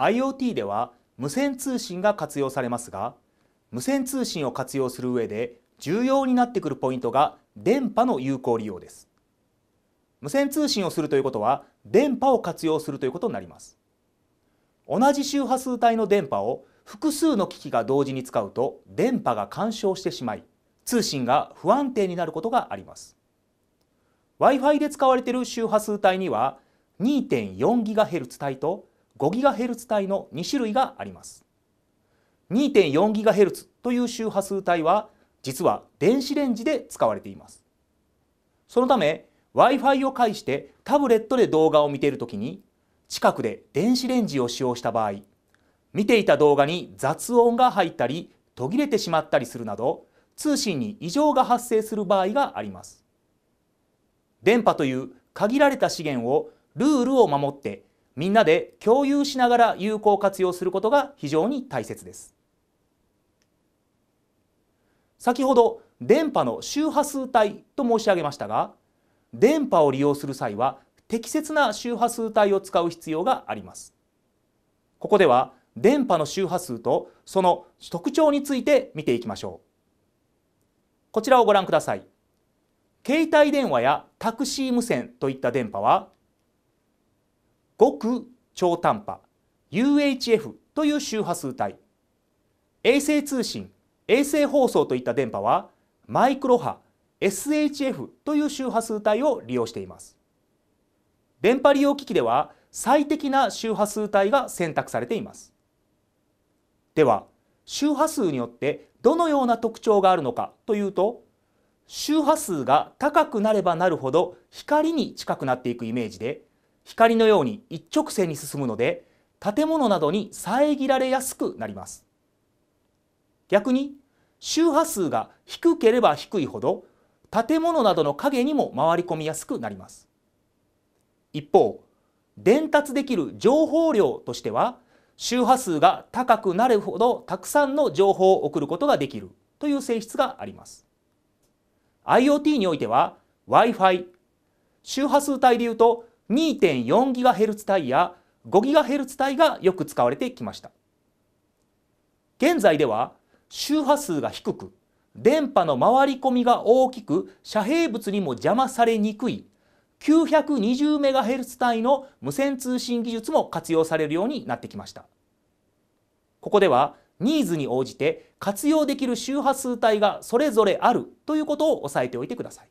IoT では無線通信が活用されますが無線通信を活用する上で重要になってくるポイントが電波の有効利用です無線通信をするということは電波を活用するということになります同じ周波数帯の電波を複数の機器が同時に使うと電波が干渉してしまい通信が不安定になることがあります Wi-Fi で使われている周波数帯には 2.4GHz 帯と 5GHz 帯の2種類があります 2.4GHz という周波数帯は実は電子レンジで使われていますそのため Wi-Fi を介してタブレットで動画を見ているときに近くで電子レンジを使用した場合見ていた動画に雑音が入ったり途切れてしまったりするなど通信に異常が発生する場合があります電波という限られた資源をルールを守ってみんなで共有しながら有効活用することが非常に大切です先ほど電波の周波数帯と申し上げましたが電波を利用する際は適切な周波数帯を使う必要がありますここでは電波の周波数とその特徴について見ていきましょうこちらをご覧ください携帯電話やタクシー無線といった電波は極超短波 UHF という周波数帯衛星通信衛星放送といった電波はマイクロ波 SHF という周波数帯を利用しています電波利用機器では最適な周波数帯が選択されていますでは周波数によってどのような特徴があるのかというと周波数が高くなればなるほど光に近くなっていくイメージで光のように一直線に進むので建物などに遮られやすくなります逆に周波数が低ければ低いほど建物などの影にも回り込みやすくなります一方伝達できる情報量としては周波数が高くなるほどたくさんの情報を送ることができるという性質があります IoT においては Wi-Fi 周波数帯でいうと 2.4GHz 帯や 5GHz 帯がよく使われてきました現在では周波数が低く電波の回り込みが大きく遮蔽物にも邪魔されにくい 920MHz 帯の無線通信技術も活用されるようになってきましたここではニーズに応じて活用できる周波数帯がそれぞれあるということを押さえておいてください